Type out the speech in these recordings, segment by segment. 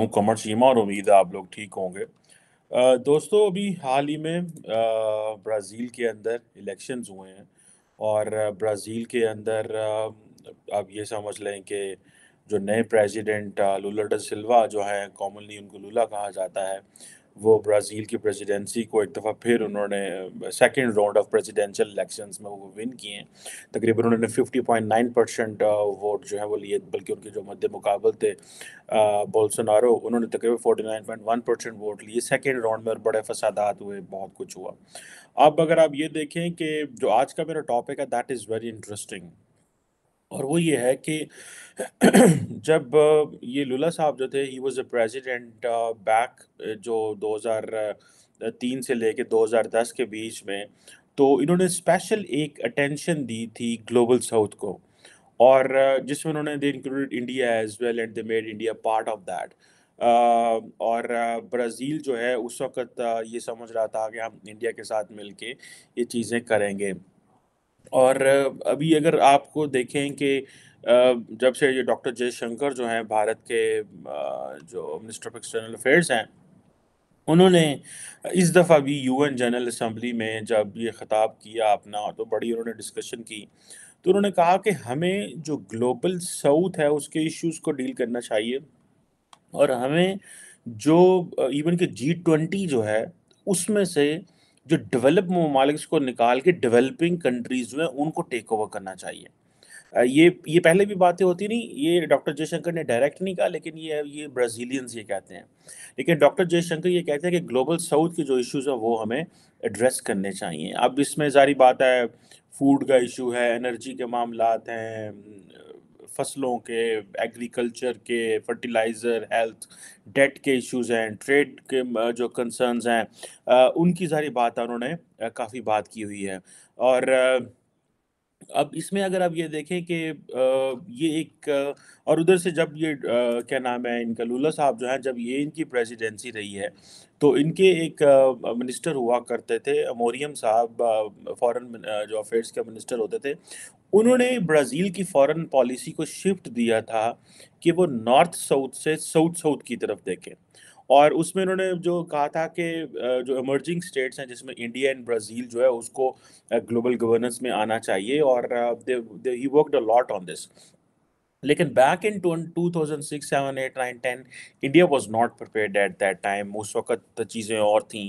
हूँ कमर चीमा और उम्मीद है आप लोग ठीक होंगे दोस्तों अभी हाल ही में ब्राज़ील के अंदर इलेक्शंस हुए हैं और ब्राज़ील के अंदर आप ये समझ लें कि जो नए प्रेसिडेंट लूला सिल्वा जो है कॉमनली उनको लूला कहा जाता है वो ब्राज़ील की प्रेसिडेंसी को एक दफ़ा फिर उन्होंने second round of presidential elections में वो विन किए हैं तकरीबन उन्होंने 50.9 परसेंट वोट जो है वो लिए बल्कि उनके जो मध्य मुकाबल थे बोलसोनारो उन्होंने तकरीबन 49.1 परसेंट वोट लिए सेकेंड राउंड में और बड़े फसादात हुए बहुत कुछ हुआ अब अगर आप ये देखें कि जो आज का मेरा टॉपिक है दैट इज़ वेरी इंटरेस्टिंग और वो ये है कि जब ये लुला साहब जो थे he was a president back जो 2003 से लेके 2010 के बीच में तो इन्होंने स्पेशल एक अटेंशन दी थी ग्लोबल साउथ को और जिसमें उन्होंने they included India as well and they made India part of that और ब्राज़ील जो है उस वक्त ये समझ रहा था कि हम इंडिया के साथ मिलके ये चीज़ें करेंगे और अभी अगर आपको देखें कि जब से ये डॉक्टर जयशंकर जो हैं भारत के जो मिनिस्टर ऑफ एक्सटर्नल अफेयर्स हैं उन्होंने इस दफ़ा भी यूएन जनरल असम्बली में जब ये ख़ताब किया अपना तो बड़ी उन्होंने डिस्कशन की तो उन्होंने कहा कि हमें जो ग्लोबल साउथ है उसके इश्यूज़ को डील करना चाहिए और हमें जो इवन के जी ट्वेंटी जो है उसमें से जो डेवलप ममालिक को निकाल के डेवलपिंग कंट्रीज़ में उनको टेक ओवर करना चाहिए ये ये पहले भी बातें होती नहीं ये डॉक्टर जयशंकर ने डायरेक्ट नहीं कहा लेकिन ये ये ब्राज़ीलियंस ये कहते हैं लेकिन डॉक्टर जयशंकर ये कहते हैं कि ग्लोबल साउथ के जो इश्यूज हैं वो हमें एड्रेस करने चाहिए अब इसमें जारी बात है फूड का इशू है एनर्जी के मामला हैं फसलों के एग्रीकल्चर के फर्टिलाइज़र हेल्थ डेट के इश्यूज हैं ट्रेड के जो कंसर्न्स हैं उनकी सारी बात उन्होंने काफ़ी बात की हुई है और अब इसमें अगर आप ये देखें कि ये एक और उधर से जब ये क्या नाम है इनका लूला साहब जो हैं जब ये इनकी प्रेसिडेंसी रही है तो इनके एक मिनिस्टर हुआ करते थे अमोरियम साहब फॉरेन जो अफेयर्स के मिनिस्टर होते थे उन्होंने ब्राज़ील की फॉरेन पॉलिसी को शिफ्ट दिया था कि वो नॉर्थ साउथ से साउथ साउथ की तरफ देखें और उसमें उन्होंने जो कहा था कि जो इमर्जिंग स्टेट्स हैं जिसमें इंडिया एंड ब्राज़ील जो है उसको ग्लोबल गवर्नेंस में आना चाहिए और he worked a lot on this लेकिन back in two thousand six seven eight nine ten India was not prepared at that time उस वक्त तो चीज़ें और थी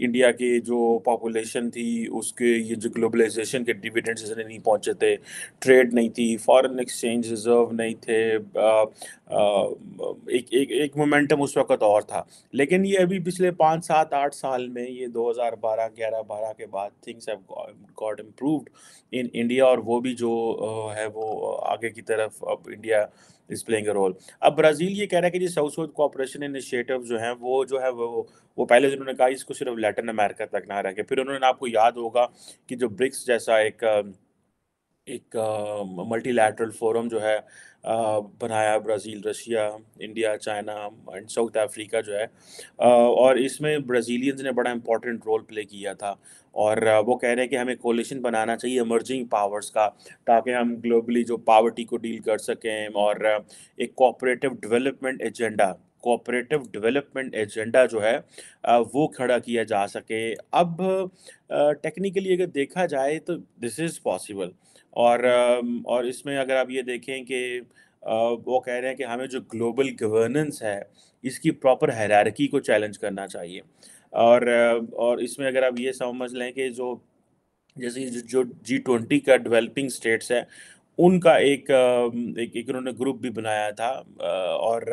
इंडिया की जो पॉपुलेशन थी उसके ये जो ग्लोबलाइजेशन के डिविडेंड्स इसने नहीं पहुँचे थे ट्रेड नहीं थी फॉरेन एक्सचेंज रिजर्व नहीं थे आ, आ, एक एक एक मोमेंटम उस वक्त और था लेकिन ये अभी पिछले पाँच सात आठ साल में ये दो हज़ार बारह ग्यारह बारह के बाद things have got improved in India और वो भी जो है वो आगे की तरफ India is playing a role अब ब्राज़ील ये कह रहा है कि जी साउथ साउथ कोऑपरेशन इनिशिएटिव जो हैं वो जो है वो वो पहले उन्होंने कहा इसको सिर्फ लैटिन अमेरिका तक ना रखें फिर उन्होंने आपको याद होगा कि जो ब्रिक्स जैसा एक एक मल्टीलैटरल फोरम जो है बनाया Brazil Russia India China and South Africa जो है और इसमें ब्राज़ीलियंस ने बड़ा इम्पोर्टेंट रोल प्ले किया था और वो कह रहे हैं कि हमें कोलिशन बनाना चाहिए इमर्जिंग पावर्स का ताकि हम ग्लोबली जो पावर्टी को डील कर सकें और एक cooperative development agenda cooperative development agenda जो है वो खड़ा किया जा सके अब टेक्निकली अगर देखा जाए तो दिस इज़ पॉसिबल और और इसमें अगर आप ये देखें कि वो कह रहे हैं कि हमें जो ग्लोबल गवर्नेंस है इसकी प्रॉपर हैरारकी को चैलेंज करना चाहिए और और इसमें अगर आप ये समझ लें कि जो जैसे जो जी ट्वेंटी का डेवलपिंग स्टेट्स है उनका एक एक एक उन्होंने ग्रुप भी बनाया था और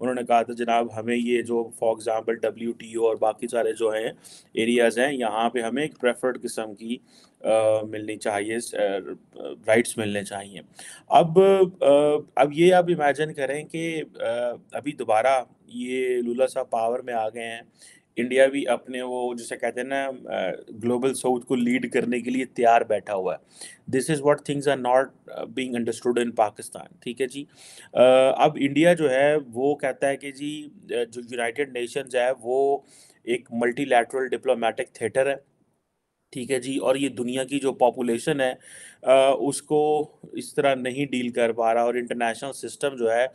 उन्होंने कहा था जनाब हमें ये जो for example W T O और बाकी सारे जो हैं एरियाज़ हैं यहाँ पे हमें एक प्रेफर्ड किस्म की मिलनी चाहिए राइट्स मिलने चाहिए अब अब ये आप इमेजिन करें कि अभी दोबारा ये लूला साहब पावर में आ गए हैं इंडिया भी अपने वो जैसे कहते हैं ना ग्लोबल साउथ को लीड करने के लिए तैयार बैठा हुआ है this is what things are not being understood in Pakistan ठीक है जी अब इंडिया जो है वो कहता है कि जी जो यूनाइटेड नेशंस है वो एक मल्टीलैटरल डिप्लोमेटिक थिएटर है ठीक है जी और ये दुनिया की जो पॉपुलेशन है आ, उसको इस तरह नहीं डील कर पा रहा और इंटरनेशनल सिस्टम जो है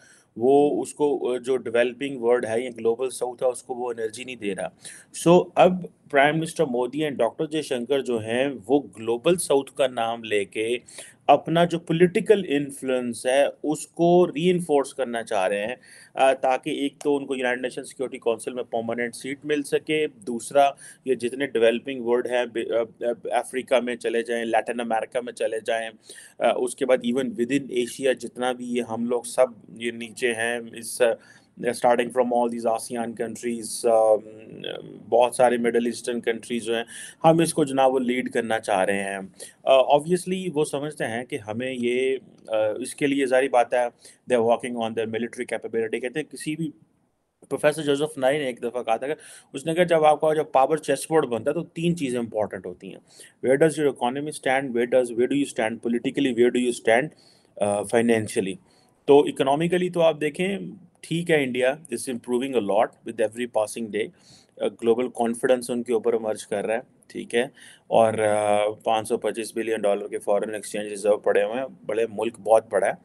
वो उसको जो डेवलपिंग वर्ल्ड है या ग्लोबल साउथ है उसको वो एनर्जी नहीं दे रहा सो so, अब prime minister Modi and doctor Jaishankar जो हैं वो ग्लोबल साउथ का नाम लेके अपना जो पॉलिटिकल इन्फ्लुएंस है उसको री करना चाह रहे हैं ताकि एक तो उनको यूनाइटेड नेशन सिक्योरिटी काउंसिल में परमानेंट सीट मिल सके दूसरा ये जितने डेवलपिंग वर्ल्ड हैं अफ्रीका में चले जाएं लैटिन अमेरिका में चले जाएं उसके बाद इवन विद इन एशिया जितना भी ये हम लोग सब ये नीचे हैं इस starting from all these ASEAN countries बहुत सारे मिडल ईस्टर्न कंट्रीज जो हैं हम इसको जनाब वो लीड करना चाह रहे हैं ऑब्वियसली uh, वो समझते हैं कि हमें ये uh, इसके लिए जारी बात है they are walking on the military capability कहते हैं किसी भी प्रोफेसर जोसफ नाई ने एक दफ़ा कहा था कि उसने कहा जब आपका जब पावर चेसबोर्ड बनता है तो तीन चीज़ें इंपॉर्टेंट होती हैं where does your economy stand where does where do you stand politically where do you stand financially तो इकोनॉमिकली तो आप देखें ठीक है India is improving a lot with every passing day global confidence उनके ऊपर मर्ज कर रहा है ठीक है और पाँच सौ पच्चीस बिलियन डॉलर के फॉरेन एक्सचेंज रिजर्व पड़े हुए हैं बड़े मुल्क बहुत बड़ा है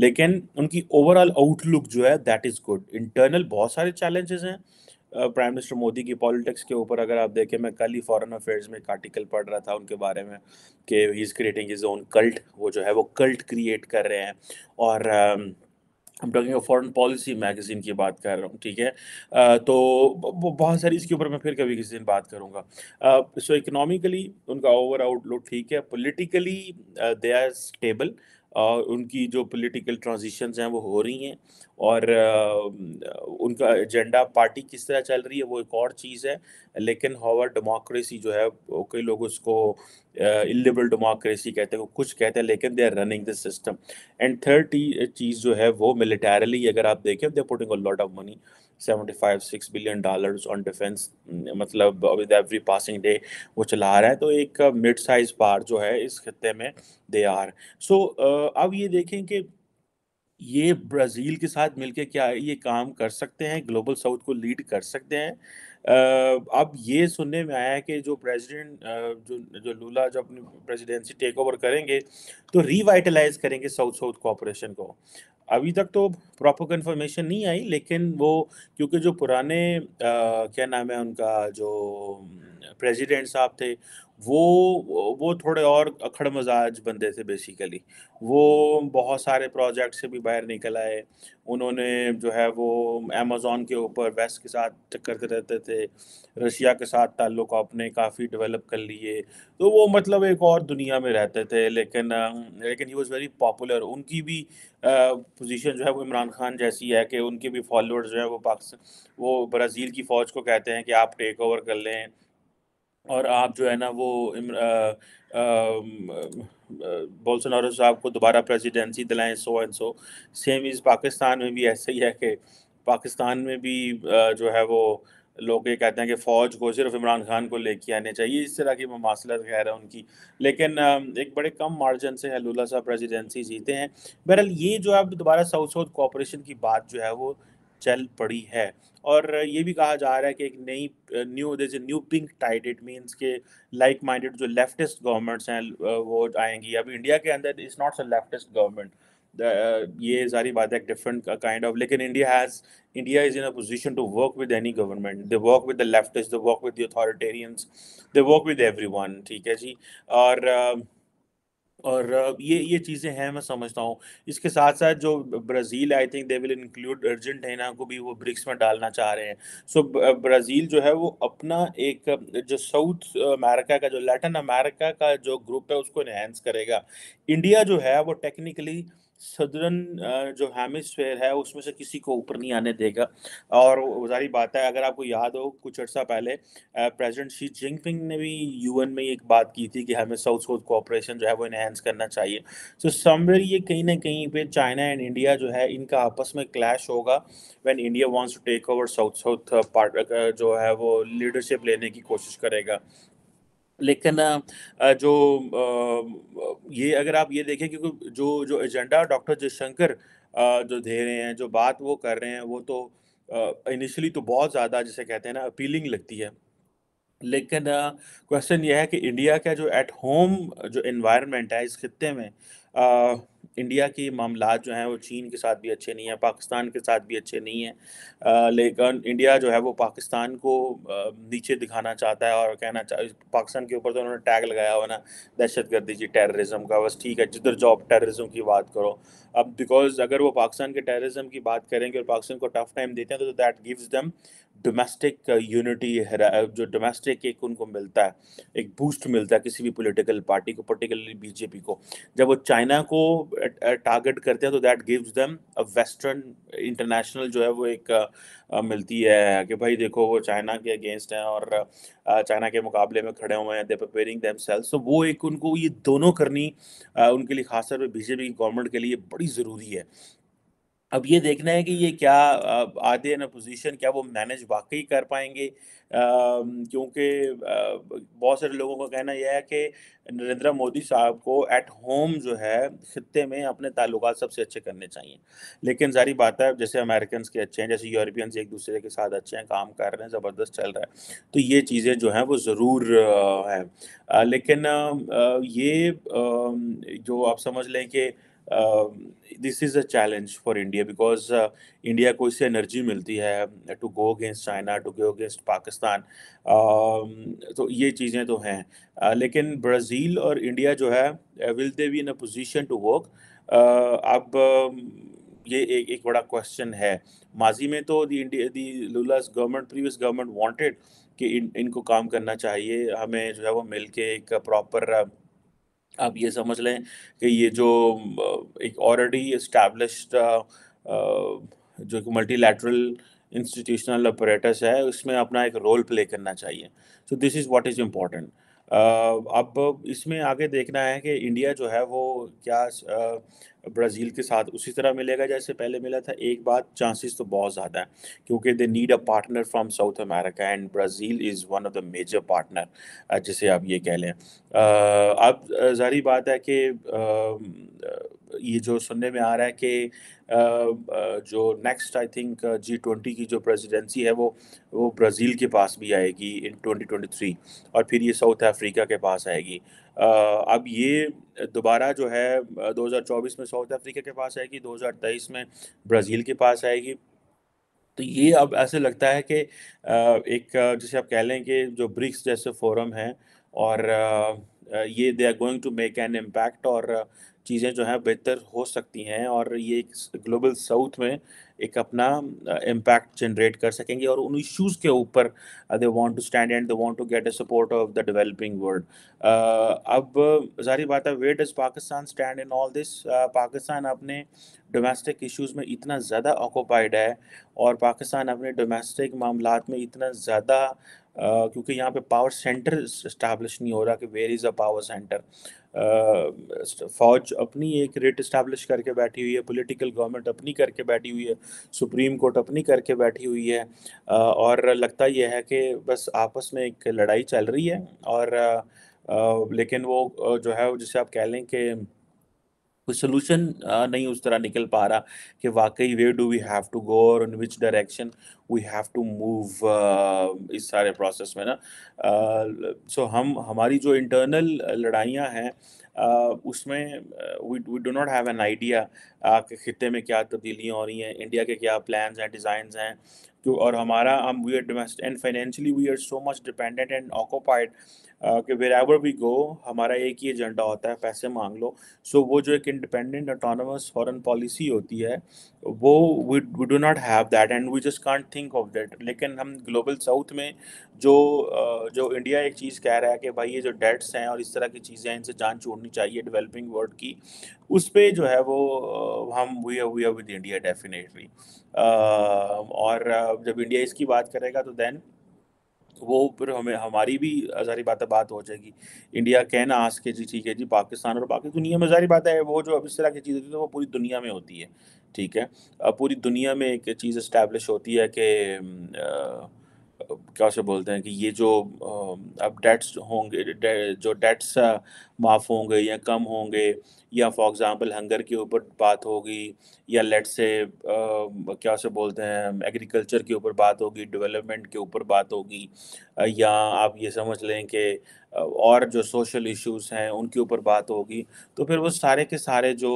लेकिन उनकी ओवरऑल आउटलुक जो है दैट इज़ गुड इंटरनल बहुत सारे चैलेंजेस हैं प्राइम मिनिस्टर मोदी की पॉलिटिक्स के ऊपर अगर आप देखें मैं कल ही फॉरेन अफेयर्स में एक आर्टिकल पढ़ रहा था उनके बारे में कि he is creating is own cult वो जो है वो कल्ट क्रिएट कर रहे हैं और uh, हम टॉकिंग फॉरेन पॉलिसी मैगज़ीन की बात कर रहा हूँ ठीक है आ, तो बहुत सारी इसके ऊपर मैं फिर कभी किसी दिन बात करूँगा सो इकोनॉमिकली उनका ओवर आउटलुक ठीक है पोलिटिकली दे आर स्टेबल और उनकी जो पॉलिटिकल ट्रांजिशंस हैं वो हो रही हैं और उनका एजेंडा पार्टी किस तरह चल रही है वो एक और चीज़ है लेकिन हॉवर डेमोक्रेसी जो है कई लोग उसको इलिबल uh, डेमोक्रेसी कहते हैं कुछ कहते हैं लेकिन they are running this system and third चीज़ जो है वो मिलिटेरली अगर आप देखें they putting a lot of money five six billion dollar on defence मतलब विद एवरी पासिंग डे वो चला रहा है तो एक मिड साइज पार जो है इस खत्े में दे आर सो अब ये देखें कि ये ब्राज़ील के साथ मिलके क्या ये काम कर सकते हैं ग्लोबल साउथ को लीड कर सकते हैं अब ये सुनने में आया है कि जो प्रेसिडेंट जो जो लूला जो अपनी प्रेसिडेंसी टेक ओवर करेंगे तो रिवाइटलाइज करेंगे साउथ साउथ कॉपरेशन को अभी तक तो प्रॉपर कन्फर्मेशन नहीं आई लेकिन वो क्योंकि जो पुराने आ, क्या नाम है उनका जो प्रेसिडेंट साहब थे वो वो थोड़े और अखड़ मजाज बंदे थे बेसिकली वो बहुत सारे प्रोजेक्ट से भी बाहर निकल आए उन्होंने जो है वो अमेज़ोन के ऊपर वेस्ट के साथ टक्कर रहते थे रशिया के साथ ताल्लुक अपने काफ़ी डेवलप कर लिए तो वो मतलब एक और दुनिया में रहते थे लेकिन लेकिन ही वॉज़ वेरी पॉपुलर उनकी भी पोजीशन जो है वो इमरान खान जैसी है कि उनके भी फॉलोअर्स जो है वो पाकिस्तान वो ब्राज़ील की फ़ौज को कहते हैं कि आप टेक ओवर कर लें और आप जो है ना वो बोल्सनारो साहब को दोबारा प्रेसिडेंसी दिलाएं so and so same is Pakistan में भी ऐसा ही है कि पाकिस्तान में भी जो है वो लोग ये कहते हैं कि फ़ौज को सिर्फ इमरान खान को लेके आने चाहिए इस तरह की ममासलत खैर है उनकी लेकिन एक बड़े कम मार्जिन से हलूला साहब प्रेसिडेंसी जीते हैं बहरहाल ये जो है दोबारा साउथ साउथ कॉपरेशन की बात जो है वो चल पड़ी है और ये भी कहा जा रहा है कि एक नई new this new pink tide it means के लाइक माइंडेड जो लेफ्टिस्ट गवर्नमेंट्स हैं वो आएंगी अब इंडिया के अंदर is not a leftist government ये सारी बात है एक डिफरेंट काइंड ऑफ लेकिन India has India is in a position to work with any government they work with the leftist they work with the authoritarians they work with every ठीक है जी और uh, और ये ये चीज़ें हैं मैं समझता हूँ इसके साथ साथ जो Brazil I think they will include Argentina को भी वो ब्रिक्स में डालना चाह रहे हैं सो so, ब्राज़ील जो है वो अपना एक जो साउथ अमेरिका का जो लैटिन अमेरिका का जो ग्रुप है उसको इन्हेंस करेगा इंडिया जो है वो टेक्निकली सदरन जो हेमिसफेयर है उसमें से किसी को ऊपर नहीं आने देगा और जारी बात है अगर आपको याद हो कुछ अर्सा पहले प्रेसिडेंट शी जिनपिंग ने भी यूएन में एक बात की थी कि हमें साउथ साउथ कोऑपरेशन जो है वो इनहेंस करना चाहिए सो so, समवेयर ये कहीं ना कहीं पे चाइना एंड इंडिया जो है इनका आपस में क्लैश होगा when India wants to take over south south part जो है वो लीडरशिप लेने की कोशिश करेगा लेकिन जो ये अगर आप ये देखें क्योंकि जो जो एजेंडा डॉक्टर जयशंकर जो दे रहे हैं जो बात वो कर रहे हैं वो तो इनिशियली तो बहुत ज़्यादा जिसे कहते हैं ना अपीलिंग लगती है लेकिन क्वेश्चन यह है कि इंडिया का जो एट होम जो इन्वायरमेंट है इस खत्े में इंडिया के मामला जो हैं वो चीन के साथ भी अच्छे नहीं हैं पाकिस्तान के साथ भी अच्छे नहीं है लेकिन इंडिया जो है वो पाकिस्तान को नीचे दिखाना चाहता है और कहना चाह पाकिस्तान के ऊपर तो उन्होंने टैग लगाया हुआ ना दहशत गर्दी जी टेररिज्म का बस ठीक है जिधर जो टेररिज्म की बात करो अब बिकॉज अगर वो पाकिस्तान के टेररिज्म की बात करेंगे और पाकिस्तान को टफ टाइम देते हैं तो that gives them domestic unity uh, uh, जो डोमेस्टिक एक उनको मिलता है एक बूस्ट मिलता है किसी भी पॉलिटिकल पार्टी को पर्टिकुलरली बीजेपी को जब वो चाइना को टारगेट uh, करते हैं तो that gives them a western international जो है वो एक आ, मिलती है कि भाई देखो वो चाइना के अगेंस्ट हैं और चाइना के मुकाबले में खड़े हुए हैं दे प्रपेयरिंग दैम सेल्स तो वो एक उनको ये दोनों करनी आ, उनके लिए खासतौर पर बीजेपी गवर्नमेंट के लिए बड़ी ज़रूरी है अब ये देखना है कि ये क्या आधे ना पोजीशन क्या वो मैनेज वाकई कर पाएंगे क्योंकि बहुत सारे लोगों का कहना यह है कि नरेंद्र मोदी साहब को एट होम जो है खत्े में अपने ताल्लुक सबसे अच्छे करने चाहिए लेकिन जारी बात है जैसे अमेरिकन के अच्छे हैं जैसे यूरोपियंस एक दूसरे के साथ अच्छे हैं काम कर रहे हैं ज़बरदस्त चल रहा है तो ये चीज़ें जो हैं वो ज़रूर हैं लेकिन ये जो आप समझ लें कि this is a challenge for India because India को इससे एनर्जी मिलती है to go against China to go against Pakistan तो ये चीज़ें तो हैं uh, लेकिन ब्राज़ील और इंडिया जो है will they be in a position to work अब um, ये एक एक बड़ा क्वेश्चन है माजी में तो the India the Lula's government previous government wanted कि इन इनको काम करना चाहिए हमें जो है वो मिलके एक प्रॉपर uh, आप ये समझ लें कि ये जो एक ऑलरेडी इस्टेब्लिश्ड जो कि मल्टीलैटरल इंस्टीट्यूशनल ऑपरेटर्स है उसमें अपना एक रोल प्ले करना चाहिए so this is what is important अब इसमें आगे देखना है कि इंडिया जो है वो क्या ब्राज़ील के साथ उसी तरह मिलेगा जैसे पहले मिला था एक बात चांसेस तो बहुत ज़्यादा हैं क्योंकि they need a partner from South America and Brazil is one of the major partner जिसे आप ये कह लें अब जारी बात है कि ये जो सुनने में आ रहा है कि जो next I think G twenty की जो प्रेसिडेंसी है वो वो ब्राज़ील के पास भी आएगी इन 2023 और फिर ये साउथ अफ्रीका के पास आएगी अब ये दोबारा जो है 2024 में साउथ अफ्रीका के पास आएगी 2023 में ब्राज़ील के पास आएगी तो ये अब ऐसे लगता है कि एक जैसे आप कह लें कि जो ब्रिक्स जैसे फोरम हैं और ये they are going to make an impact और चीज़ें जो हैं बेहतर हो सकती हैं और ये एक ग्लोबल साउथ में एक अपना इम्पैक्ट जनरेट कर सकेंगे और उन इश्यूज के ऊपर they want to stand and they want to get a support of the developing world अब जारी बात है way does Pakistan stand in all this Pakistan अपने डोमेस्टिक इश्यूज में इतना ज़्यादा ऑक्यूपाइड है और पाकिस्तान अपने डोमेस्टिक मामला में इतना ज़्यादा Uh, क्योंकि यहाँ पे पावर सेंटर इस्टेब्लिश नहीं हो रहा कि where is a power centre फौज अपनी एक रेट इस्टेब्लिश करके बैठी हुई है पॉलिटिकल गवर्नमेंट अपनी करके बैठी हुई है सुप्रीम कोर्ट अपनी करके बैठी हुई है और लगता यह है कि बस आपस में एक लड़ाई चल रही है और लेकिन वो जो है जिसे आप कह लें कि कोई सोल्यूशन नहीं उस तरह निकल पा रहा कि वाकई way do we have to go और in which direction we have to move इस सारे प्रोसेस में ना सो uh, so हम हमारी जो इंटरनल लड़ाइयाँ हैं uh, उसमें we do not have an idea कि खत्े में क्या तब्दीलियाँ हो रही हैं इंडिया के क्या प्लान्स हैं डिज़ाइन हैं तो और हमारा हम we are domestic and financially we are so much dependent and occupied कि वेर एवर वी गो हमारा एक ही एजेंडा होता है पैसे मांग लो सो so, वो जो एक इंडिपेंडेंट ऑटोनमस फॉरन पॉलिसी होती है वो we do not have that and we just can't think of that लेकिन हम ग्लोबल साउथ में जो जो इंडिया एक चीज़ कह रहा है कि भाई ये जो डेट्स हैं और इस तरह की चीज़ें हैं इनसे जान छोड़नी चाहिए डेवलपिंग वर्ल्ड की उस पर जो है वो हम we are we are with India definitely और जब इंडिया इसकी बात करेगा तो देन वो फिर हमें हमारी भी जारी बात बात हो जाएगी इंडिया कहना आस के जी ठीक है जी पाकिस्तान और बाकी दुनिया में जारी बात है वो जो अब इस तरह की चीज़ होती है वो पूरी दुनिया में होती है ठीक है अब पूरी दुनिया में एक चीज़ इस्टेब्लिश होती है कि क्या उसे बोलते हैं कि ये जो अब डेट्स होंगे डे, जो डेट्स माफ़ होंगे या कम होंगे या फॉर एग्ज़ाम्पल हंगर के ऊपर बात होगी या लेट से क्या से बोलते हैं एग्रीकल्चर के ऊपर बात होगी डेवलपमेंट के ऊपर बात होगी या आप ये समझ लें कि और जो सोशल इश्यूज हैं उनके ऊपर बात होगी तो फिर वो सारे के सारे जो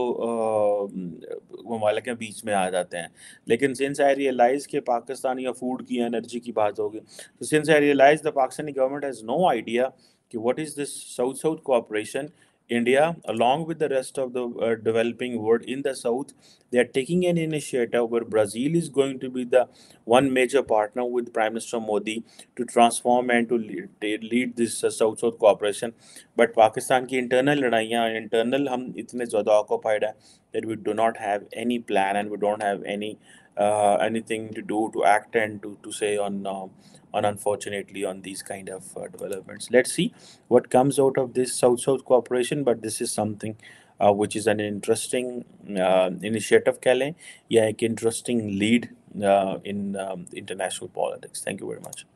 ममालक हैं बीच में आ जाते हैं लेकिन सिंस आई रियलाइज़ के पाकिस्तान या फूड की एनर्जी की बात होगी तो since I realise the Pakistani government has no idea कि what is this south south cooperation India, along with the rest of the uh, developing world in the south, they are taking an initiative where Brazil is going to be the one major partner with Prime Minister Modi to transform and to lead, lead this uh, South South cooperation. But Pakistan's internal internal हम इतने occupied that we do not have any plan and we don't have any uh, anything to do to act and to to say on uh, on unfortunately on these kind of uh, developments. Let's see what comes out of this South-South cooperation, but this is something uh, which is an interesting uh, initiative, Calais. Yeah, an interesting lead uh, in um, international politics. Thank you very much.